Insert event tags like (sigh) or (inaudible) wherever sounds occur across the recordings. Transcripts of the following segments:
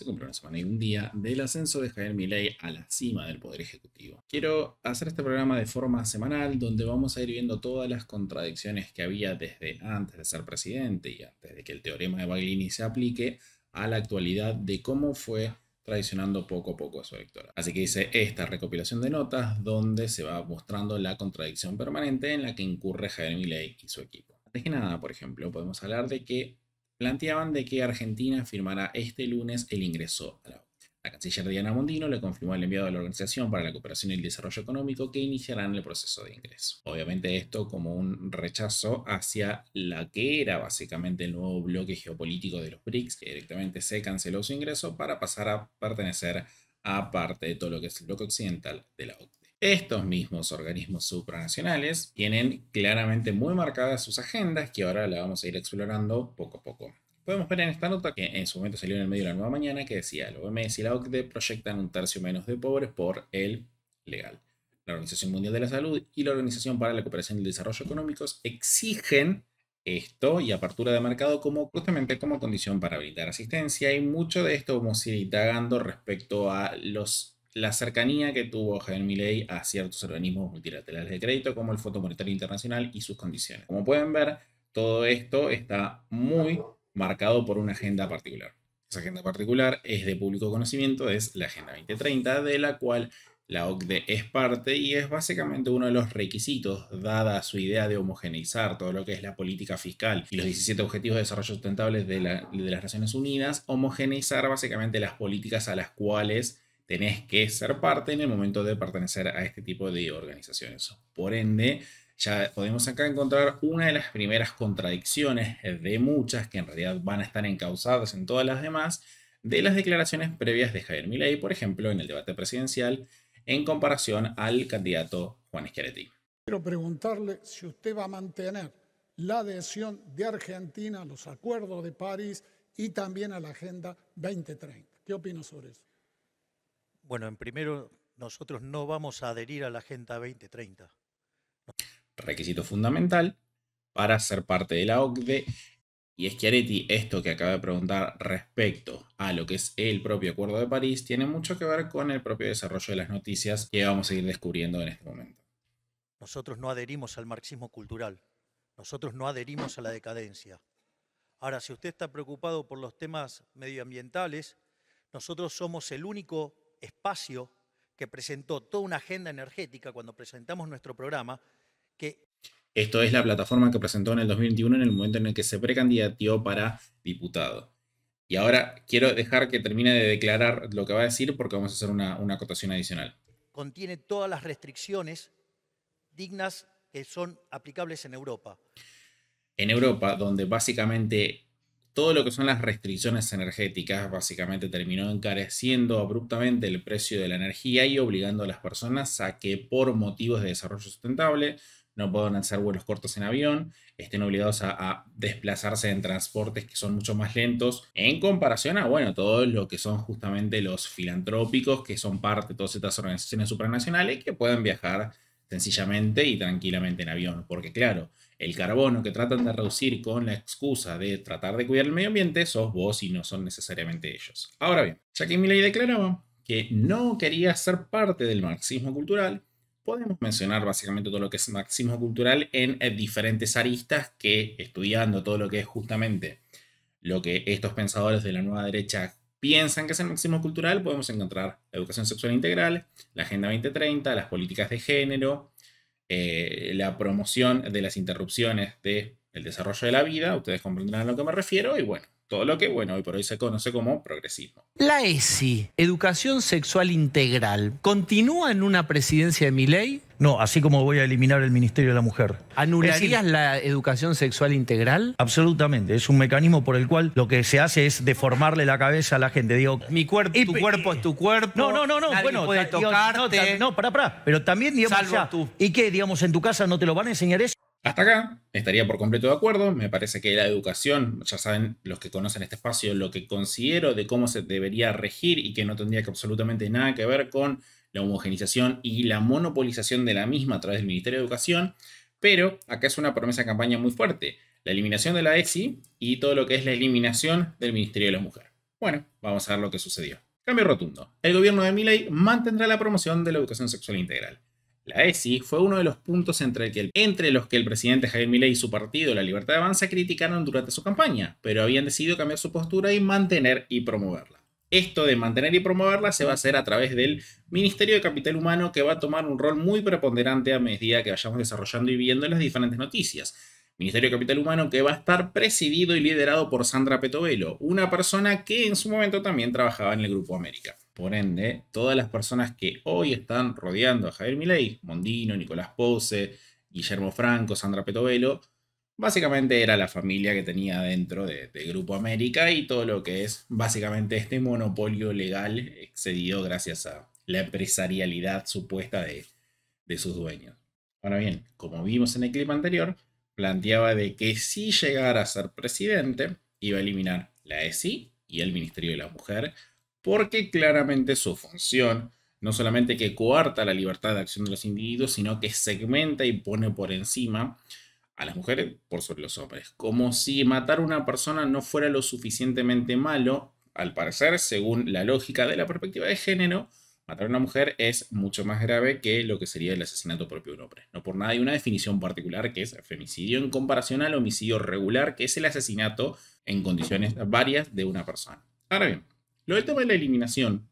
se cumple una semana y un día del ascenso de Javier Milei a la cima del Poder Ejecutivo. Quiero hacer este programa de forma semanal donde vamos a ir viendo todas las contradicciones que había desde antes de ser presidente y antes de que el teorema de Baglini se aplique a la actualidad de cómo fue traicionando poco a poco a su electora. Así que hice esta recopilación de notas donde se va mostrando la contradicción permanente en la que incurre Javier Milei y su equipo. Antes que nada, por ejemplo, podemos hablar de que planteaban de que Argentina firmará este lunes el ingreso a la OCDE. La canciller Diana Mondino le confirmó al enviado de la Organización para la Cooperación y el Desarrollo Económico que iniciarán el proceso de ingreso. Obviamente esto como un rechazo hacia la que era básicamente el nuevo bloque geopolítico de los BRICS, que directamente se canceló su ingreso para pasar a pertenecer a parte de todo lo que es el bloque occidental de la OTAN. Estos mismos organismos supranacionales tienen claramente muy marcadas sus agendas que ahora la vamos a ir explorando poco a poco. Podemos ver en esta nota que en su momento salió en el medio de la nueva mañana que decía la OMS y la OCDE proyectan un tercio menos de pobres por el legal. La Organización Mundial de la Salud y la Organización para la Cooperación y el Desarrollo Económicos exigen esto y apertura de mercado como justamente como condición para habilitar asistencia y mucho de esto vamos a ir indagando respecto a los la cercanía que tuvo Javier Milei a ciertos organismos multilaterales de crédito como el Fondo Monetario Internacional y sus condiciones. Como pueden ver, todo esto está muy marcado por una agenda particular. Esa agenda particular es de público conocimiento, es la Agenda 2030, de la cual la OCDE es parte y es básicamente uno de los requisitos, dada su idea de homogeneizar todo lo que es la política fiscal y los 17 Objetivos de Desarrollo Sustentable de, de las Naciones Unidas, homogeneizar básicamente las políticas a las cuales tenés que ser parte en el momento de pertenecer a este tipo de organizaciones. Por ende, ya podemos acá encontrar una de las primeras contradicciones de muchas que en realidad van a estar encausadas en todas las demás de las declaraciones previas de Javier Milei, por ejemplo, en el debate presidencial en comparación al candidato Juan Schiaretti. Quiero preguntarle si usted va a mantener la adhesión de Argentina a los acuerdos de París y también a la Agenda 2030. ¿Qué opina sobre eso? Bueno, en primero, nosotros no vamos a adherir a la Agenda 2030. Requisito fundamental para ser parte de la OCDE. Y Schiaretti, esto que acaba de preguntar respecto a lo que es el propio Acuerdo de París, tiene mucho que ver con el propio desarrollo de las noticias que vamos a ir descubriendo en este momento. Nosotros no adherimos al marxismo cultural, nosotros no adherimos a la decadencia. Ahora, si usted está preocupado por los temas medioambientales, nosotros somos el único espacio que presentó toda una agenda energética cuando presentamos nuestro programa, Esto es la plataforma que presentó en el 2021 en el momento en el que se precandidatió para diputado. Y ahora quiero dejar que termine de declarar lo que va a decir porque vamos a hacer una, una acotación adicional. Contiene todas las restricciones dignas que son aplicables en Europa. En Europa, donde básicamente todo lo que son las restricciones energéticas básicamente terminó encareciendo abruptamente el precio de la energía y obligando a las personas a que por motivos de desarrollo sustentable no puedan hacer vuelos cortos en avión, estén obligados a, desplazarse en transportes que son mucho más lentos en comparación a, bueno, todo lo que son justamente los filantrópicos que son parte de todas estas organizaciones supranacionales que pueden viajar sencillamente y tranquilamente en avión, porque claro, el carbono que tratan de reducir con la excusa de tratar de cuidar el medio ambiente, sos vos y no son necesariamente ellos. Ahora bien, ya que Milley declaraba que no quería ser parte del marxismo cultural, podemos mencionar básicamente todo lo que es marxismo cultural en eh, diferentes aristas que estudiando todo lo que es justamente lo que estos pensadores de la nueva derecha piensan que es el marxismo cultural, podemos encontrar la educación sexual integral, la Agenda 2030, las políticas de género, eh, la promoción de las interrupciones del el desarrollo de la vida, ustedes comprenderán a lo que me refiero, y bueno, todo lo que, bueno, hoy por hoy se conoce como progresismo. La ESI, Educación Sexual Integral, ¿continúa en una presidencia de ley no, así como voy a eliminar el Ministerio de la Mujer. ¿Anularías la educación sexual integral? Absolutamente. Es un mecanismo por el cual lo que se hace es deformarle la cabeza a la gente. Digo, mi cuerpo, tu cuerpo es tu cuerpo. No, no, no, no. bueno, tocarte. no, para, para. Pero también, digamos, ¿y qué? Digamos, en tu casa no te lo van a enseñar eso. Hasta acá estaría por completo de acuerdo. Me parece que la educación, ya saben los que conocen este espacio, lo que considero de cómo se debería regir y que no tendría absolutamente nada que ver con la homogenización y la monopolización de la misma a través del Ministerio de Educación, pero acá es una promesa de campaña muy fuerte, la eliminación de la ESI y todo lo que es la eliminación del Ministerio de la Mujer. Bueno, vamos a ver lo que sucedió. Cambio rotundo. El gobierno de Milley mantendrá la promoción de la educación sexual integral. La ESI fue uno de los puntos entre, los que el presidente Javier Milei y su partido, La Libertad de Avanza, criticaron durante su campaña, pero habían decidido cambiar su postura y mantener y promoverla. Esto de mantener y promoverla se va a hacer a través del Ministerio de Capital Humano que va a tomar un rol muy preponderante a medida que vayamos desarrollando y viendo las diferentes noticias. Ministerio de Capital Humano que va a estar presidido y liderado por Sandra Petovelo, una persona que en su momento también trabajaba en el Grupo América. Por ende, todas las personas que hoy están rodeando a Javier Milei, Mondino, Nicolás Pose, Guillermo Franco, Sandra Petovelo, Básicamente era la familia que tenía dentro de, Grupo América y todo lo que es básicamente este monopolio legal excedido gracias a la empresarialidad supuesta de, de sus dueños. Ahora bien, como vimos en el clip anterior, planteaba de que si llegara a ser presidente, iba a eliminar la ESI y el Ministerio de la Mujer, porque claramente su función no solamente que coarta la libertad de acción de los individuos, sino que segmenta y pone por encima a las mujeres por sobre los hombres. Como si matar a una persona no fuera lo suficientemente malo, al parecer, según la lógica de la perspectiva de género, matar a una mujer es mucho más grave que lo que sería el asesinato propio de un hombre. No por nada hay una definición particular que es femicidio en comparación al homicidio regular, que es el asesinato en condiciones varias de una persona. Ahora bien, lo del tema de la eliminación,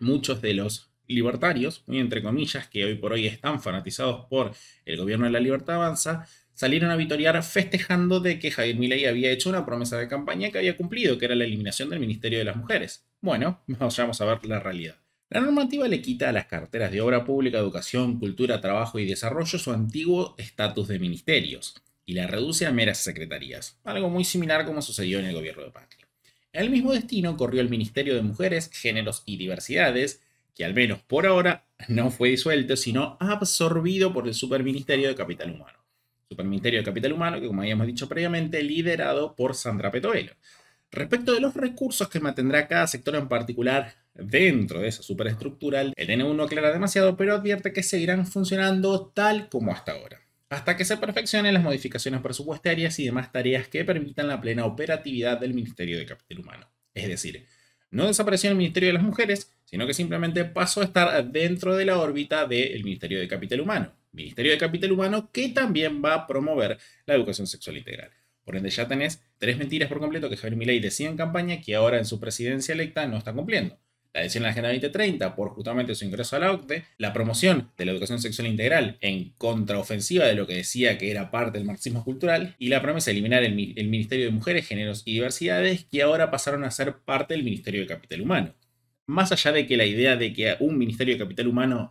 muchos de los libertarios, muy entre comillas, que hoy por hoy están fanatizados por el gobierno de la libertad avanza, salieron a vitorear festejando de que Javier Milei había hecho una promesa de campaña que había cumplido, que era la eliminación del Ministerio de las Mujeres. Bueno, (laughs) vamos a ver la realidad. La normativa le quita a las carteras de obra pública, educación, cultura, trabajo y desarrollo su antiguo estatus de ministerios y la reduce a meras secretarías, algo muy similar como sucedió en el gobierno de Patria. El mismo destino corrió el Ministerio de Mujeres, Géneros y Diversidades, que al menos por ahora no fue disuelto, sino absorbido por el Superministerio de Capital Humano. Superministerio de Capital Humano, que como habíamos dicho previamente, liderado por Sandra Petoelo. Respecto de los recursos que mantendrá cada sector en particular dentro de esa superestructura, el N1 aclara demasiado, pero advierte que seguirán funcionando tal como hasta ahora, hasta que se perfeccionen las modificaciones presupuestarias y demás tareas que permitan la plena operatividad del Ministerio de Capital Humano. Es decir, no desapareció el Ministerio de las Mujeres, sino que simplemente pasó a estar dentro de la órbita del Ministerio de Capital Humano. Ministerio de Capital Humano, que también va a promover la educación sexual integral. Por ende, ya tenés tres mentiras por completo que Javier Milei decía en campaña que ahora en su presidencia electa no está cumpliendo. La decisión de la Agenda 2030 por justamente su ingreso a la OCDE, la promoción de la educación sexual integral en contraofensiva de lo que decía que era parte del marxismo cultural, y la promesa de eliminar el, el Ministerio de Mujeres, Géneros y Diversidades, que ahora pasaron a ser parte del Ministerio de Capital Humano. Más allá de que la idea de que un Ministerio de Capital Humano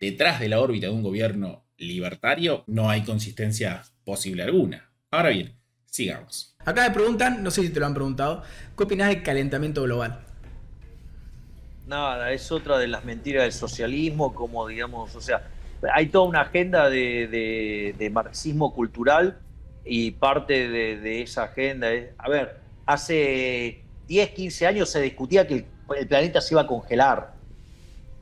detrás de la órbita de un gobierno libertario no hay consistencia posible alguna. Ahora bien, sigamos. Acá me preguntan, no sé si te lo han preguntado, ¿qué opinas del calentamiento global? Nada, es otra de las mentiras del socialismo, como digamos, o sea, hay toda una agenda de, marxismo cultural y parte de, esa agenda es, a ver, hace 10, 15 años se discutía que el planeta se iba a congelar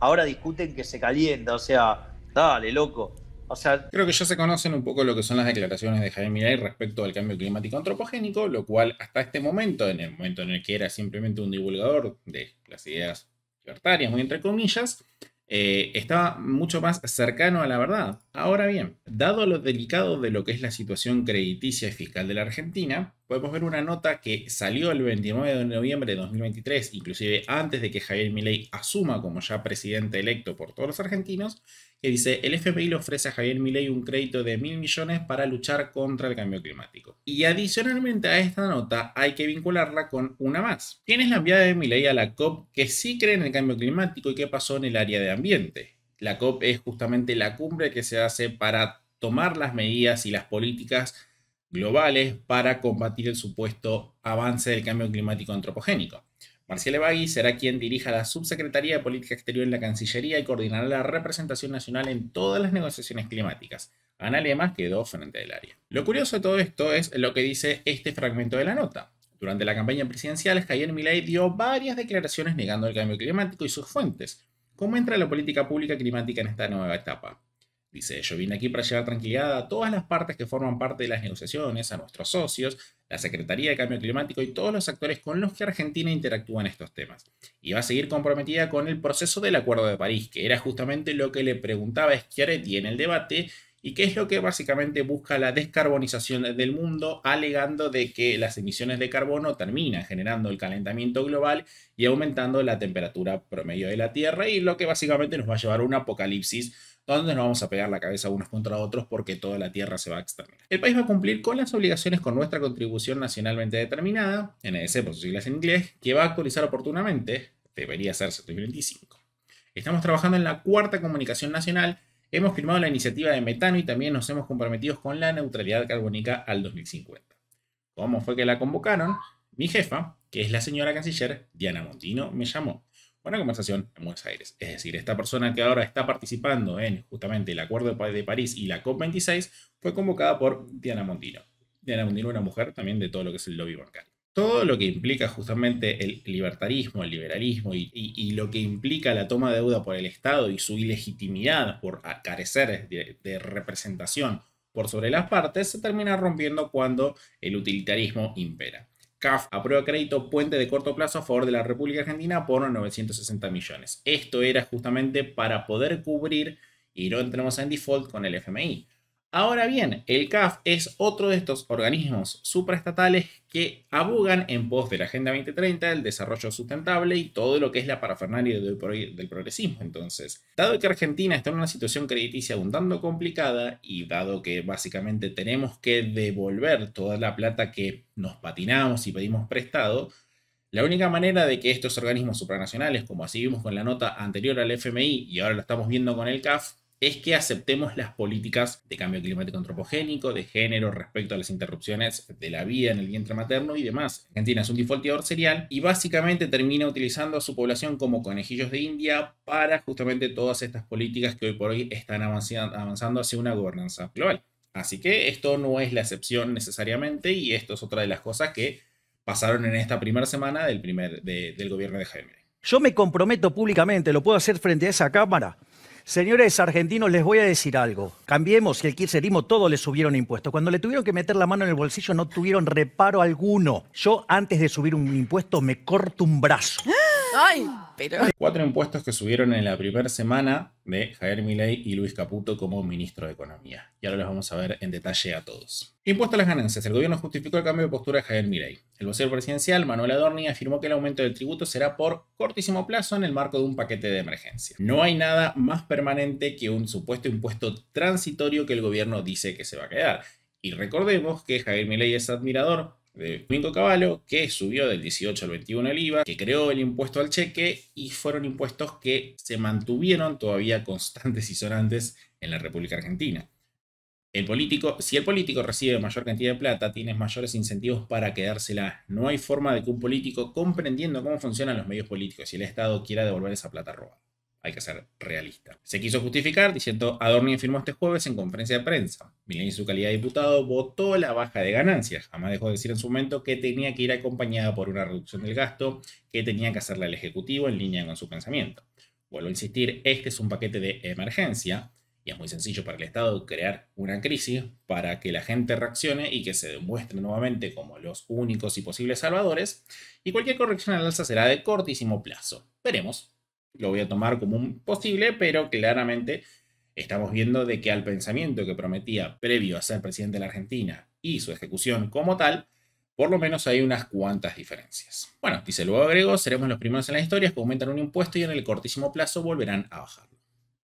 ahora discuten que se calienta, o sea, dale, loco. O sea, Creo que ya se conocen un poco lo que son las declaraciones de Jaime Mireille respecto al cambio climático antropogénico, lo cual hasta este momento, en el momento en el que era simplemente un divulgador de las ideas libertarias, muy entre comillas, eh, estaba mucho más cercano a la verdad. Ahora bien, dado lo delicado de lo que es la situación crediticia y fiscal de la Argentina, podemos ver una nota que salió el 29 de noviembre de 2023, inclusive antes de que Javier Milei asuma como ya presidente electo por todos los argentinos, que dice, el FBI le ofrece a Javier Milei un crédito de mil millones para luchar contra el cambio climático. Y adicionalmente a esta nota hay que vincularla con una más. ¿Quién es la enviada de Milei a la COP que sí cree en el cambio climático y qué pasó en el área de ambiente? La COP es justamente la cumbre que se hace para tomar las medidas y las políticas globales para combatir el supuesto avance del cambio climático antropogénico. Marcial Evagui será quien dirija la Subsecretaría de Política Exterior en la Cancillería y coordinará la representación nacional en todas las negociaciones climáticas. Ana Lema quedó frente del área. Lo curioso de todo esto es lo que dice este fragmento de la nota. Durante la campaña presidencial, Javier Milei dio varias declaraciones negando el cambio climático y sus fuentes. ¿Cómo entra la política pública climática en esta nueva etapa? Dice, yo vine aquí para llevar tranquilidad a todas las partes que forman parte de las negociaciones, a nuestros socios, la Secretaría de Cambio Climático y todos los actores con los que Argentina interactúa en estos temas. Y va a seguir comprometida con el proceso del Acuerdo de París, que era justamente lo que le preguntaba Schiaretti en el debate y que es lo que básicamente busca la descarbonización del mundo, alegando de que las emisiones de carbono terminan generando el calentamiento global y aumentando la temperatura promedio de la Tierra y lo que básicamente nos va a llevar a un apocalipsis donde nos vamos a pegar la cabeza unos contra otros porque toda la Tierra se va a exterminar? El país va a cumplir con las obligaciones con nuestra contribución nacionalmente determinada, NDC por sus siglas en inglés, que va a actualizar oportunamente, debería ser 2025. Estamos trabajando en la cuarta comunicación nacional, hemos firmado la iniciativa de metano y también nos hemos comprometido con la neutralidad carbónica al 2050. ¿Cómo fue que la convocaron? Mi jefa, que es la señora canciller Diana Montino, me llamó una conversación en Buenos Aires. Es decir, esta persona que ahora está participando en justamente el Acuerdo de París y la COP26 fue convocada por Diana Montino. Diana Montino, una mujer también de todo lo que es el lobby bancario. Todo lo que implica justamente el libertarismo, el liberalismo y, lo que implica la toma de deuda por el Estado y su ilegitimidad por carecer de representación por sobre las partes se termina rompiendo cuando el utilitarismo impera. CAF aprueba crédito puente de corto plazo a favor de la República Argentina por 960 millones. Esto era justamente para poder cubrir y no entremos en default con el FMI. Ahora bien, el CAF es otro de estos organismos supraestatales que abogan en pos de la Agenda 2030, el desarrollo sustentable y todo lo que es la parafernalia del progresismo. Entonces, dado que Argentina está en una situación crediticia abundando complicada y dado que básicamente tenemos que devolver toda la plata que nos patinamos y pedimos prestado, la única manera de que estos organismos supranacionales, como así vimos con la nota anterior al FMI y ahora lo estamos viendo con el CAF, es que aceptemos las políticas de cambio climático antropogénico, de género, respecto a las interrupciones de la vida en el vientre materno y demás. Argentina es un defaulteador serial y básicamente termina utilizando a su población como conejillos de India para justamente todas estas políticas que hoy por hoy están avanzando hacia una gobernanza global. Así que esto no es la excepción necesariamente y esto es otra de las cosas que pasaron en esta primera semana del, primer, del gobierno de Jaime. Yo me comprometo públicamente, lo puedo hacer frente a esa cámara, Señores argentinos, les voy a decir algo. Cambiemos que el kirchnerismo todo le subieron impuestos. Cuando le tuvieron que meter la mano en el bolsillo no tuvieron reparo alguno. Yo antes de subir un impuesto me corto un brazo. ¡Ah! Ay, pero... Cuatro impuestos que subieron en la primera semana de Javier Milei y Luis Caputo como ministro de Economía. Y ahora los vamos a ver en detalle a todos. Impuesto a las ganancias. El gobierno justificó el cambio de postura de Javier Milei. El vocero presidencial, Manuel Adorni, afirmó que el aumento del tributo será por cortísimo plazo en el marco de un paquete de emergencia. No hay nada más permanente que un supuesto impuesto transitorio que el gobierno dice que se va a quedar. Y recordemos que Javier Milei es admirador de Quinco Caballo que subió del 18 al 21 el IVA, que creó el impuesto al cheque y fueron impuestos que se mantuvieron todavía constantes y sonantes en la República Argentina. El político, si el político recibe mayor cantidad de plata, tienes mayores incentivos para quedársela. No hay forma de que un político, comprendiendo cómo funcionan los medios políticos y el Estado, quiera devolver esa plata robada. Hay que ser realista. Se quiso justificar diciendo Adorni firmó este jueves en conferencia de prensa. Milenio en su calidad de diputado votó la baja de ganancias. Jamás dejó de decir en su momento que tenía que ir acompañada por una reducción del gasto que tenía que hacerle el Ejecutivo en línea con su pensamiento. Vuelvo a insistir, este es un paquete de emergencia y es muy sencillo para el Estado crear una crisis para que la gente reaccione y que se demuestre nuevamente como los únicos y posibles salvadores, y cualquier corrección al alza será de cortísimo plazo. Veremos lo voy a tomar como un posible, pero claramente estamos viendo de que al pensamiento que prometía previo a ser presidente de la Argentina y su ejecución como tal, por lo menos hay unas cuantas diferencias. Bueno, dice luego agrego, seremos los primeros en la historia que aumentan un impuesto y en el cortísimo plazo volverán a bajarlo.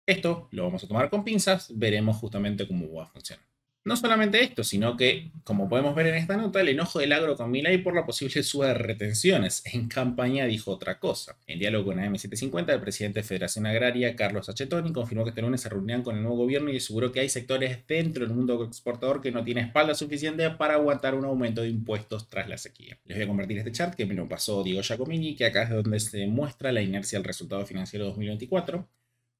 Esto lo vamos a tomar con pinzas, veremos justamente cómo va a funcionar. No solamente esto, sino que, como podemos ver en esta nota, el enojo del agro con Milay por la posible suba de retenciones. En campaña dijo otra cosa. En diálogo con AM750, el presidente de Federación Agraria, Carlos Achetoni, confirmó que este lunes se reunían con el nuevo gobierno y aseguró que hay sectores dentro del mundo exportador que no tiene espalda suficiente para aguantar un aumento de impuestos tras la sequía. Les voy a compartir este chart que me lo pasó Diego Giacomini, que acá es donde se muestra la inercia del resultado financiero 2024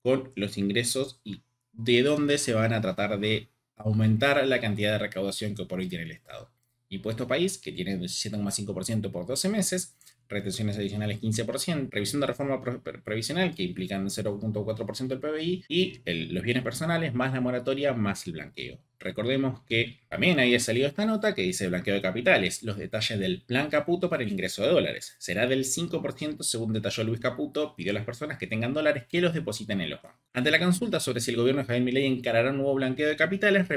con los ingresos y de dónde se van a tratar de aumentar la cantidad de recaudación que por hoy tiene el Estado. Impuesto país, que tiene 17,5% por 12 meses, retenciones adicionales 15%, revisión de reforma previsional que implican 0.4% del PBI y los bienes personales más la moratoria más el blanqueo. Recordemos que también ahí ha salido esta nota que dice blanqueo de capitales, los detalles del plan Caputo para el ingreso de dólares. Será del 5% según detalló Luis Caputo, pidió a las personas que tengan dólares que los depositen en los bancos. Ante la consulta sobre si el gobierno de Javier Milei encarará un nuevo blanqueo de capitales,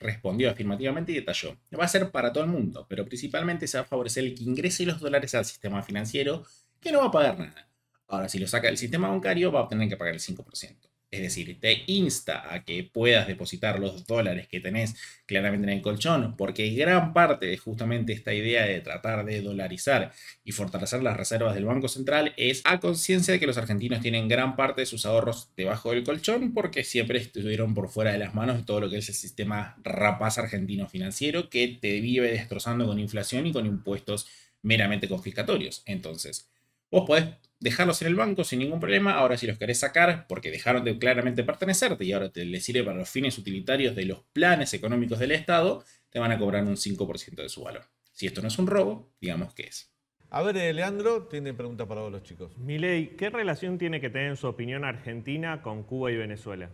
respondió afirmativamente y detalló, va a ser para todo el mundo, pero principalmente se va a favorecer el que ingrese los dólares al sistema financiero, que no va a pagar nada. Ahora, si lo saca del sistema bancario, va a tener que pagar el 5%. Es decir, te insta a que puedas depositar los dólares que tenés claramente en el colchón, porque gran parte de justamente esta idea de tratar de dolarizar y fortalecer las reservas del Banco Central es a conciencia de que los argentinos tienen gran parte de sus ahorros debajo del colchón, porque siempre estuvieron por fuera de las manos de todo lo que es el sistema rapaz argentino financiero que te vive destrozando con inflación y con impuestos meramente confiscatorios. Entonces, vos podés dejarlos en el banco sin ningún problema. Ahora, si los querés sacar porque dejaron de claramente pertenecerte y ahora te les sirve para los fines utilitarios de los planes económicos del Estado, te van a cobrar un 5% de su valor. Si esto no es un robo, digamos que es. A ver, eh, Leandro, tiene pregunta para todos los chicos. Milei, ¿qué relación tiene que tener, en su opinión, Argentina con Cuba y Venezuela?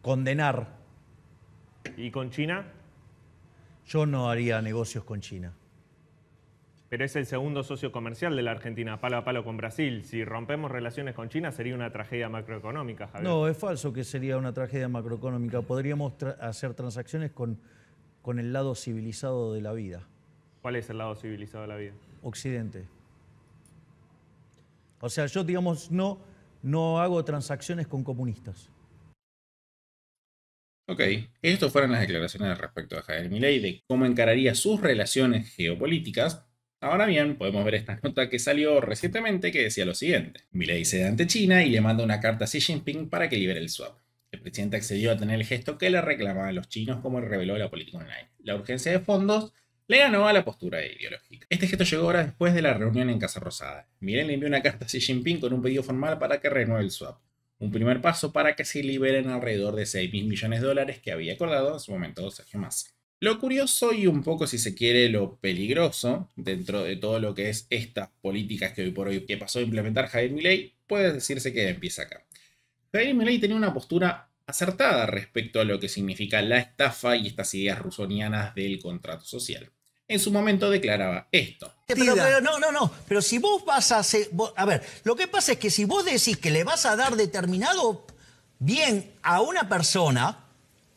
Condenar. ¿Y con China? Yo no haría negocios con China pero es el segundo socio comercial de la Argentina, palo a palo con Brasil. Si rompemos relaciones con China sería una tragedia macroeconómica, Javier. No, es falso que sería una tragedia macroeconómica. Podríamos hacer transacciones con, con el lado civilizado de la vida. ¿Cuál es el lado civilizado de la vida? Occidente. O sea, yo, digamos, no, no hago transacciones con comunistas. Ok, estas fueron las declaraciones respecto a Javier Milei de cómo encararía sus relaciones geopolíticas Ahora bien, podemos ver esta nota que salió recientemente que decía lo siguiente. Milei se da ante China y le manda una carta a Xi Jinping para que libere el swap. El presidente accedió a tener el gesto que le reclamaban los chinos como reveló la política online. La urgencia de fondos le ganó a la postura ideológica. Este gesto llegó ahora después de la reunión en Casa Rosada. Milei le envió una carta a Xi Jinping con un pedido formal para que renueve el swap. Un primer paso para que se liberen alrededor de 6 mil millones de dólares que había acordado en su momento Sergio Massa. Lo curioso y un poco, si se quiere, lo peligroso dentro de todo lo que es estas políticas que hoy por hoy que pasó a implementar Javier Milei, puede decirse que empieza acá. Javier Milei tenía una postura acertada respecto a lo que significa la estafa y estas ideas rusonianas del contrato social. En su momento declaraba esto. Pero, no, no, no. Pero si vos vas a hacer. a ver, lo que pasa es que si vos decís que le vas a dar determinado bien a una persona,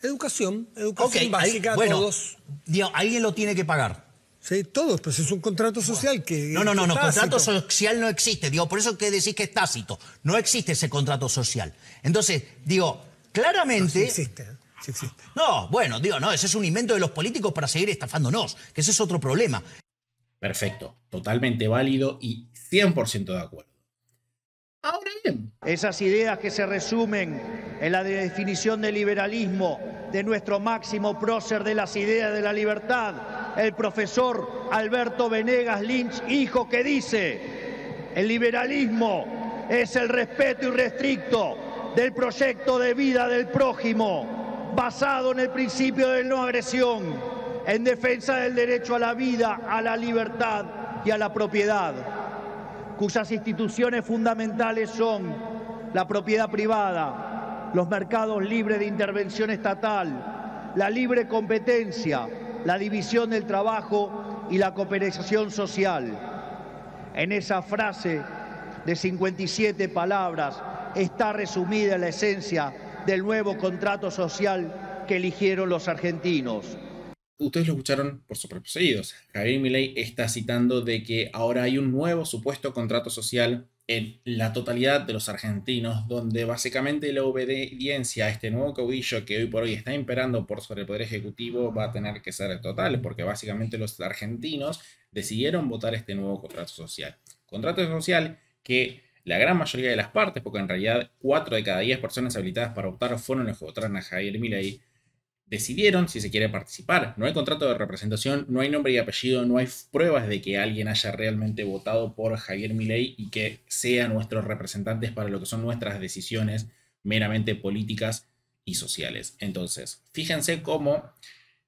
Educación, educación básica todos. Digo, alguien lo tiene que pagar. Sí, todos, pues es un contrato social que... No, no, no, no, contrato social no existe. Digo, por eso que decís que es tácito. No existe ese contrato social. Entonces, digo, claramente... No, existe, ¿eh? sí existe. No, bueno, digo, no, ese es un invento de los políticos para seguir estafándonos, que ese es otro problema. Perfecto, totalmente válido y 100% de acuerdo. Esas ideas que se resumen en la definición del liberalismo de nuestro máximo prócer de las ideas de la libertad, el profesor Alberto Venegas Lynch, hijo, que dice, el liberalismo es el respeto irrestricto del proyecto de vida del prójimo, basado en el principio de no agresión, en defensa del derecho a la vida, a la libertad y a la propiedad cuyas instituciones fundamentales son la propiedad privada, los mercados libres de intervención estatal, la libre competencia, la división del trabajo y la cooperación social. En esa frase de 57 palabras está resumida la esencia del nuevo contrato social que eligieron los argentinos ustedes lo escucharon por sus propios Javier Milei está citando de que ahora hay un nuevo supuesto contrato social en la totalidad de los argentinos, donde básicamente la obediencia a este nuevo caudillo que hoy por hoy está imperando por sobre el Poder Ejecutivo va a tener que ser total, porque básicamente los argentinos decidieron votar este nuevo contrato social. Contrato social que la gran mayoría de las partes, porque en realidad 4 de cada 10 personas habilitadas para votar fueron los que a Javier Milei, decidieron si se quiere participar. No hay contrato de representación, no hay nombre y apellido, no hay pruebas de que alguien haya realmente votado por Javier Milei y que sea nuestros representantes para lo que son nuestras decisiones meramente políticas y sociales. Entonces, fíjense cómo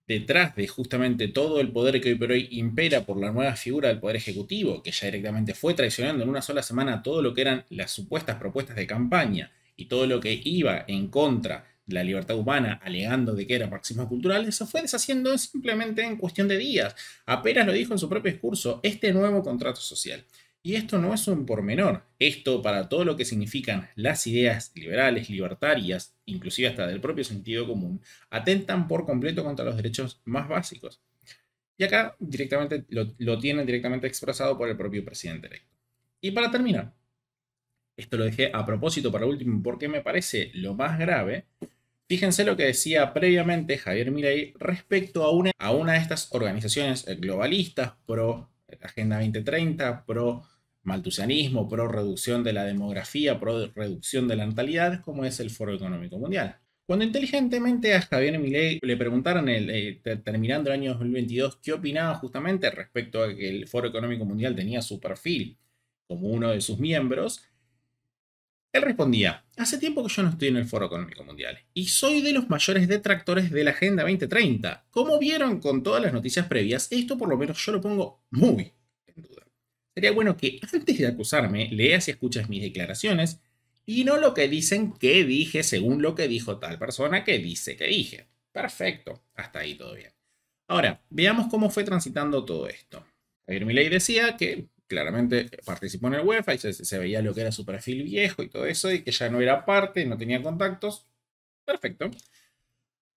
detrás de justamente todo el poder que hoy por hoy impera por la nueva figura del poder ejecutivo, que ya directamente fue traicionando en una sola semana todo lo que eran las supuestas propuestas de campaña y todo lo que iba en contra la libertad humana alegando de que era marxismo cultural, eso fue deshaciendo simplemente en cuestión de días. Apenas lo dijo en su propio discurso, este nuevo contrato social. Y esto no es un pormenor. Esto, para todo lo que significan las ideas liberales, libertarias, inclusive hasta del propio sentido común, atentan por completo contra los derechos más básicos. Y acá directamente lo, lo tienen directamente expresado por el propio presidente electo. Y para terminar, esto lo dejé a propósito para último porque me parece lo más grave, Fíjense lo que decía previamente Javier Milei respecto a una, de estas organizaciones globalistas pro Agenda 2030, pro maltusianismo, pro reducción de la demografía, pro reducción de la natalidad, como es el Foro Económico Mundial. Cuando inteligentemente a Javier Milei le preguntaron, eh, terminando el año 2022, qué opinaba justamente respecto a que el Foro Económico Mundial tenía su perfil como uno de sus miembros, él respondía, hace tiempo que yo no estoy en el Foro Económico Mundial y soy de los mayores detractores de la Agenda 2030. Como vieron con todas las noticias previas, esto por lo menos yo lo pongo muy en duda. Sería bueno que antes de acusarme leas y escuches mis declaraciones y no lo que dicen que dije según lo que dijo tal persona que dice que dije. Perfecto, hasta ahí todo bien. Ahora, veamos cómo fue transitando todo esto. Javier Milei decía que claramente participó en el UEFA y se, veía lo que era su perfil viejo y todo eso, y que ya no era parte, no tenía contactos. Perfecto.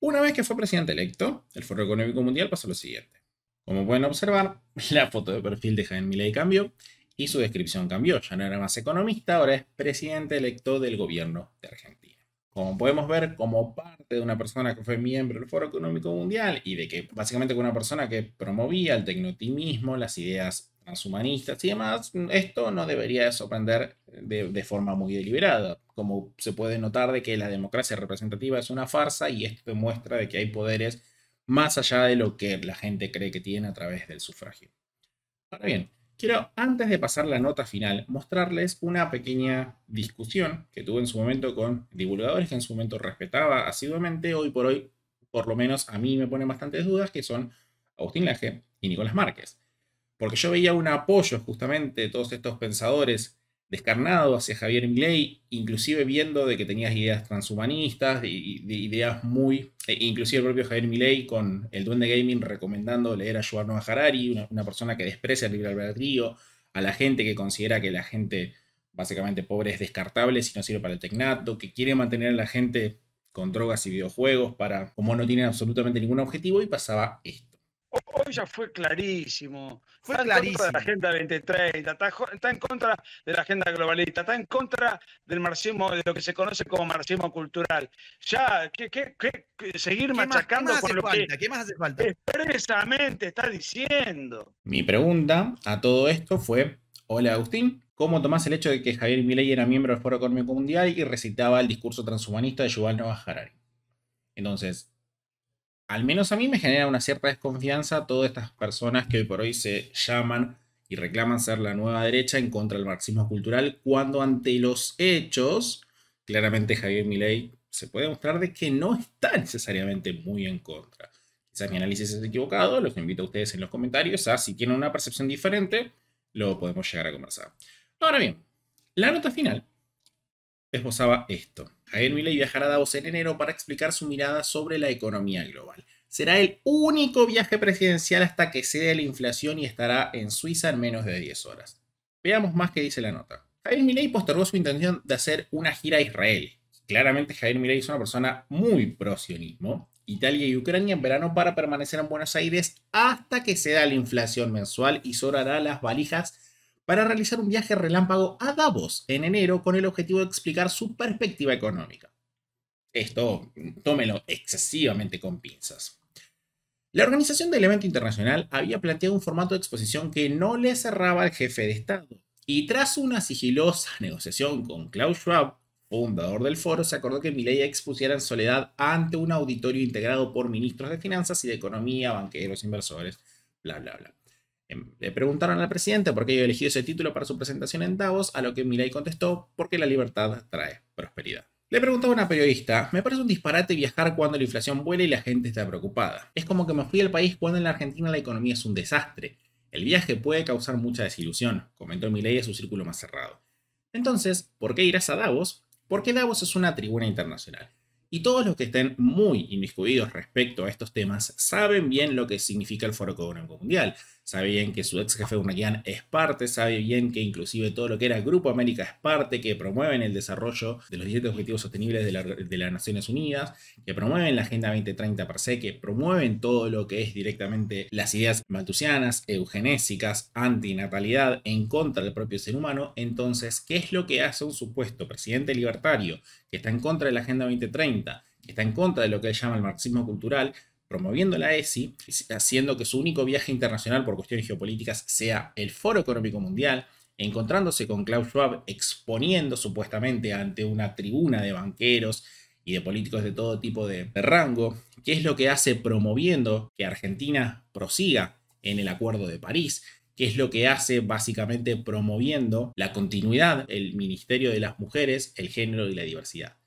Una vez que fue presidente electo, el Foro Económico Mundial pasó lo siguiente. Como pueden observar, (laughs) la foto de perfil de Javier Milei cambió y su descripción cambió. Ya no era más economista, ahora es presidente electo del gobierno de Argentina. Como podemos ver, como parte de una persona que fue miembro del Foro Económico Mundial y de que básicamente fue una persona que promovía el tecnotimismo, las ideas transhumanistas y demás, esto no debería sorprender de, forma muy deliberada, como se puede notar de que la democracia representativa es una farsa y esto demuestra de que hay poderes más allá de lo que la gente cree que tiene a través del sufragio. Ahora bien, quiero antes de pasar la nota final mostrarles una pequeña discusión que tuve en su momento con divulgadores que en su momento respetaba asiduamente, hoy por hoy por lo menos a mí me ponen bastantes dudas, que son Agustín Laje y Nicolás Márquez. Porque yo veía un apoyo justamente de todos estos pensadores descarnados hacia Javier Milei, inclusive viendo de que tenías ideas transhumanistas, de, ideas muy... E inclusive el propio Javier Milei con el Duende Gaming recomendando leer a Yuval a Harari, una, persona que desprecia el libre albedrío, a la gente que considera que la gente básicamente pobre es descartable si no sirve para el tecnato, que quiere mantener a la gente con drogas y videojuegos para, como no tienen absolutamente ningún objetivo, y pasaba esto. Hoy ya fue clarísimo. Fue está en contra de la Agenda 2030, está, en contra de la Agenda Globalista, está en contra del marxismo, de lo que se conoce como marxismo cultural. Ya, ¿qué, seguir machacando con lo que ¿Qué más hace falta? expresamente está diciendo? Mi pregunta a todo esto fue, hola Agustín, ¿cómo tomás el hecho de que Javier Milei era miembro del Foro Económico Mundial y recitaba el discurso transhumanista de Yuval Noah Harari? Entonces, al menos a mí me genera una cierta desconfianza todas estas personas que hoy por hoy se llaman y reclaman ser la nueva derecha en contra del marxismo cultural, cuando ante los hechos, claramente Javier Milei se puede mostrar de que no está necesariamente muy en contra. Quizás mi análisis es equivocado, los invito a ustedes en los comentarios a si tienen una percepción diferente, lo podemos llegar a conversar. Ahora bien, la nota final esbozaba esto. Javier Milei viajará a Davos en enero para explicar su mirada sobre la economía global. Será el único viaje presidencial hasta que cede la inflación y estará en Suiza en menos de 10 horas. Veamos más que dice la nota. Javier Milei postergó su intención de hacer una gira a Israel. Claramente Javier Milei es una persona muy pro sionismo. Italia y Ucrania en verano para permanecer en Buenos Aires hasta que ceda la inflación mensual y sobrará las valijas para realizar un viaje relámpago a Davos en enero con el objetivo de explicar su perspectiva económica. Esto tómelo excesivamente con pinzas. La organización del evento internacional había planteado un formato de exposición que no le cerraba al jefe de Estado, y tras una sigilosa (laughs) negociación con Klaus Schwab, fundador del foro, se acordó que Milei expusiera en soledad ante un auditorio integrado por ministros de finanzas y de economía, banqueros, inversores, bla, bla, bla. Em, le preguntaron al presidente por qué había elegido ese título para su presentación en Davos, a lo que Milei contestó, porque la libertad trae prosperidad. Le preguntaba a una periodista, me parece un disparate viajar cuando la inflación vuela y la gente está preocupada. Es como que me fui al país cuando en la Argentina la economía es un desastre. El viaje puede causar mucha desilusión, comentó Milei a su círculo más cerrado. Entonces, ¿por qué irás a Davos? Porque Davos es una tribuna internacional. Y todos los que estén muy inmiscuidos respecto a estos temas saben bien lo que significa el Foro Económico Mundial sabe bien que su ex jefe Urnaquian es parte, sabe bien que inclusive todo lo que era Grupo América es parte, que promueven el desarrollo de los 17 Objetivos Sostenibles de, de las Naciones Unidas, que promueven la Agenda 2030 per se, que promueven todo lo que es directamente las ideas maltusianas, eugenésicas, antinatalidad, en contra del propio ser humano. Entonces, ¿qué es lo que hace un supuesto presidente libertario que está en contra de la Agenda 2030, que está en contra de lo que él llama el marxismo cultural? promoviendo la ESI, haciendo que su único viaje internacional por cuestiones geopolíticas sea el Foro Económico Mundial, encontrándose con Klaus Schwab, exponiendo supuestamente ante una tribuna de banqueros y de políticos de todo tipo de, rango, qué es lo que hace promoviendo que Argentina prosiga en el Acuerdo de París, qué es lo que hace básicamente promoviendo la continuidad, el Ministerio de las Mujeres, el Género y la Diversidad.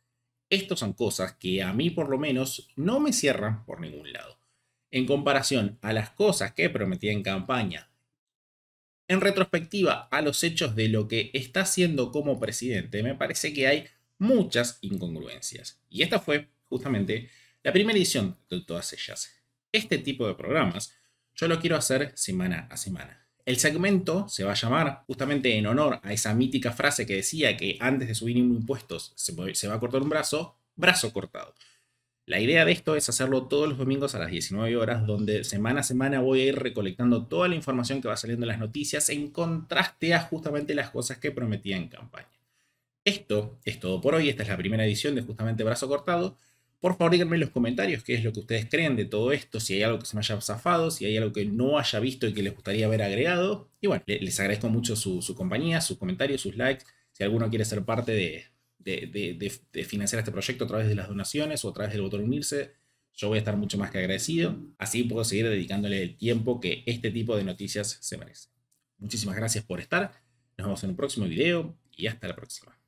Estos son cosas que a mí por lo menos no me cierran por ningún lado. En comparación a las cosas que prometí en campaña, en retrospectiva a los hechos de lo que está haciendo como presidente, me parece que hay muchas incongruencias. Y esta fue justamente la primera edición de todas ellas. Este tipo de programas yo lo quiero hacer semana a semana. El segmento se va a llamar justamente en honor a esa mítica frase que decía que antes de subir impuestos se va a cortar un brazo, brazo cortado. La idea de esto es hacerlo todos los domingos a las 19 horas, donde semana a semana voy a ir recolectando toda la información que va saliendo en las noticias en contraste a justamente las cosas que prometía en campaña. Esto es todo por hoy, esta es la primera edición de justamente Brazo Cortado. Por favor, díganme en los comentarios qué es lo que ustedes creen de todo esto, si hay algo que se me haya zafado, si hay algo que no haya visto y que les gustaría haber agregado. Y bueno, les agradezco mucho su, compañía, sus comentarios, sus likes. Si alguno quiere ser parte de, de, financiar este proyecto a través de las donaciones o a través del botón unirse, yo voy a estar mucho más que agradecido. Así puedo seguir dedicándole el tiempo que este tipo de noticias se merece. Muchísimas gracias por estar. Nos vemos en un próximo video y hasta la próxima.